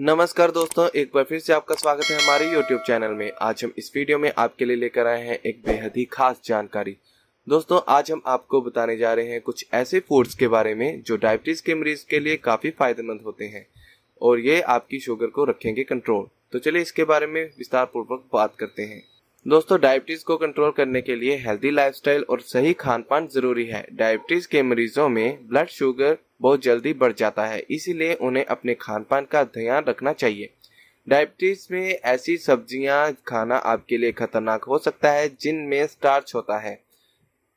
नमस्कार दोस्तों एक बार फिर से आपका स्वागत है हमारे YouTube चैनल में आज हम इस वीडियो में आपके लिए लेकर आए हैं एक बेहद ही खास जानकारी दोस्तों आज हम आपको बताने जा रहे हैं कुछ ऐसे फूड्स के बारे में जो डायबिटीज के मरीज के लिए काफी फायदेमंद होते हैं और ये आपकी शुगर को रखेंगे कंट्रोल तो चलिए इसके बारे में विस्तार पूर्वक बात करते हैं दोस्तों डायबिटीज को कंट्रोल करने के लिए हेल्दी लाइफस्टाइल और सही खान पान जरूरी है डायबिटीज के मरीजों में ब्लड शुगर बहुत जल्दी बढ़ जाता है इसीलिए उन्हें अपने खान पान का ध्यान रखना चाहिए डायबिटीज में ऐसी सब्जियां खाना आपके लिए खतरनाक हो सकता है जिनमें स्टार्च होता है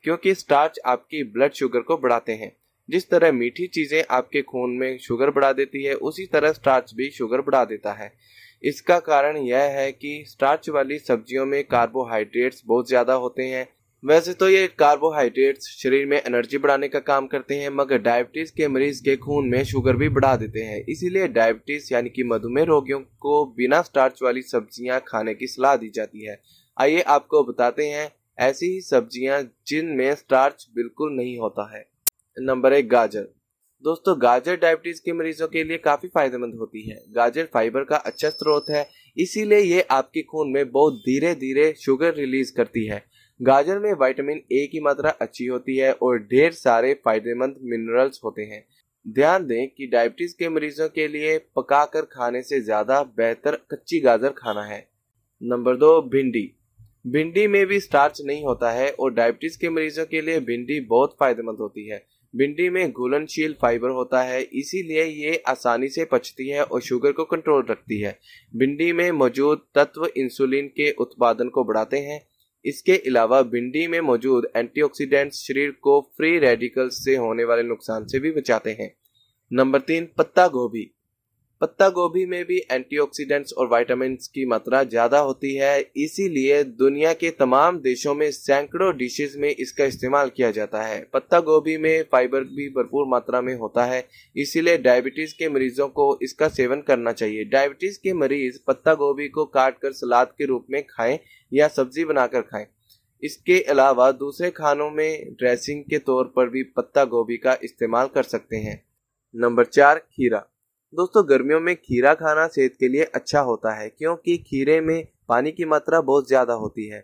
क्योंकि स्टार्च आपकी ब्लड शुगर को बढ़ाते हैं जिस तरह मीठी चीजें आपके खून में शुगर बढ़ा देती है उसी तरह स्टार्च भी शुगर बढ़ा देता है इसका कारण यह है कि स्टार्च वाली सब्जियों में कार्बोहाइड्रेट्स बहुत ज़्यादा होते हैं वैसे तो ये कार्बोहाइड्रेट्स शरीर में एनर्जी बढ़ाने का काम करते हैं मगर डायबिटीज के मरीज के खून में शुगर भी बढ़ा देते हैं इसीलिए डायबिटीज यानी कि मधुमेह रोगियों को बिना स्टार्च वाली सब्जियां खाने की सलाह दी जाती है आइए आपको बताते हैं ऐसी ही सब्जियां जिनमें स्टार्च बिल्कुल नहीं होता है नंबर एक गाजर दोस्तों गाजर डायबिटीज के मरीजों के लिए काफी फायदेमंद होती है गाजर फाइबर का अच्छा स्रोत है इसीलिए ये आपके खून में बहुत धीरे धीरे शुगर रिलीज करती है गाजर में विटामिन ए की मात्रा अच्छी होती है और ढेर सारे फायदेमंद मिनरल्स होते हैं ध्यान दें कि डायबिटीज के मरीजों के लिए पकाकर खाने से ज़्यादा बेहतर कच्ची गाजर खाना है नंबर दो भिंडी भिंडी में भी स्टार्च नहीं होता है और डायबिटीज के मरीजों के लिए भिंडी बहुत फायदेमंद होती है भिंडी में घुलनशील फाइबर होता है इसीलिए ये आसानी से पचती है और शुगर को कंट्रोल रखती है भिंडी में मौजूद तत्व इंसुलिन के उत्पादन को बढ़ाते हैं इसके अलावा भिंडी में मौजूद एंटीऑक्सीडेंट्स शरीर को फ्री रेडिकल्स से होने वाले नुकसान से भी बचाते हैं नंबर तीन पत्ता गोभी पत्ता गोभी में भी एंटीऑक्सीडेंट्स और वाइटामिन की मात्रा ज्यादा होती है इसीलिए दुनिया के तमाम देशों में सैकड़ों डिशेज में इसका इस्तेमाल किया जाता है पत्ता गोभी में फाइबर भी भरपूर मात्रा में होता है इसीलिए डायबिटीज के मरीजों को इसका सेवन करना चाहिए डायबिटीज के मरीज पत्ता गोभी को काट कर सलाद के रूप में खाएं या सब्जी बनाकर खाएं इसके अलावा दूसरे खानों में ड्रेसिंग के तौर पर भी पत्ता गोभी का इस्तेमाल कर सकते हैं नंबर चार खीरा दोस्तों गर्मियों में खीरा खाना सेहत के लिए अच्छा होता है क्योंकि खीरे में पानी की मात्रा बहुत ज़्यादा होती है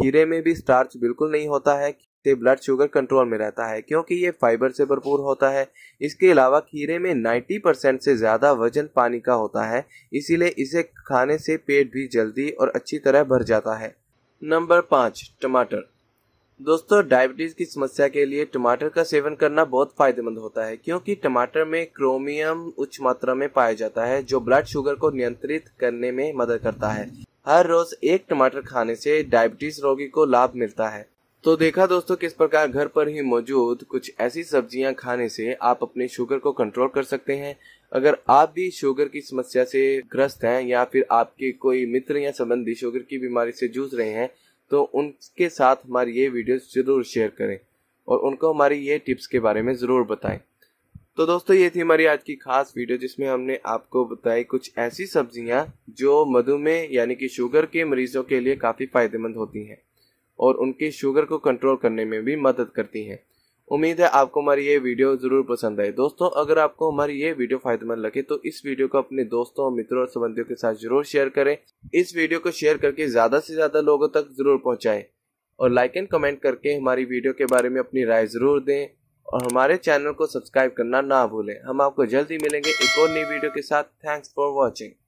खीरे में भी स्टार्च बिल्कुल नहीं होता है से ब्लड शुगर कंट्रोल में रहता है क्योंकि ये फाइबर से भरपूर होता है इसके अलावा खीरे में 90 परसेंट से ज़्यादा वजन पानी का होता है इसीलिए इसे खाने से पेट भी जल्दी और अच्छी तरह भर जाता है नंबर पाँच टमाटर दोस्तों डायबिटीज की समस्या के लिए टमाटर का सेवन करना बहुत फायदेमंद होता है क्योंकि टमाटर में क्रोमियम उच्च मात्रा में पाया जाता है जो ब्लड शुगर को नियंत्रित करने में मदद करता है हर रोज एक टमाटर खाने से डायबिटीज रोगी को लाभ मिलता है तो देखा दोस्तों किस प्रकार घर पर ही मौजूद कुछ ऐसी सब्जियां खाने से आप अपने शुगर को कंट्रोल कर सकते हैं अगर आप भी शुगर की समस्या से ग्रस्त हैं या फिर आपके कोई मित्र या संबंधी शुगर की बीमारी से जूझ रहे हैं तो उनके साथ हमारी ये वीडियो ज़रूर शेयर करें और उनको हमारी ये टिप्स के बारे में ज़रूर बताएं तो दोस्तों ये थी हमारी आज की खास वीडियो जिसमें हमने आपको बताई कुछ ऐसी सब्जियां जो मधुमेह यानी कि शुगर के मरीजों के लिए काफ़ी फायदेमंद होती हैं और उनके शुगर को कंट्रोल करने में भी मदद करती हैं उम्मीद है आपको हमारी ये वीडियो जरूर पसंद आई दोस्तों अगर आपको हमारी ये वीडियो फायदेमंद लगे तो इस वीडियो को अपने दोस्तों मित्रों और संबंधियों के साथ जरूर शेयर करें इस वीडियो को शेयर करके ज्यादा से ज्यादा लोगों तक जरूर पहुंचाएं और लाइक एंड कमेंट करके हमारी वीडियो के बारे में अपनी राय जरूर दें और हमारे चैनल को सब्सक्राइब करना ना भूलें हम आपको जल्दी मिलेंगे एक और नई वीडियो के साथ थैंक्स फॉर वॉचिंग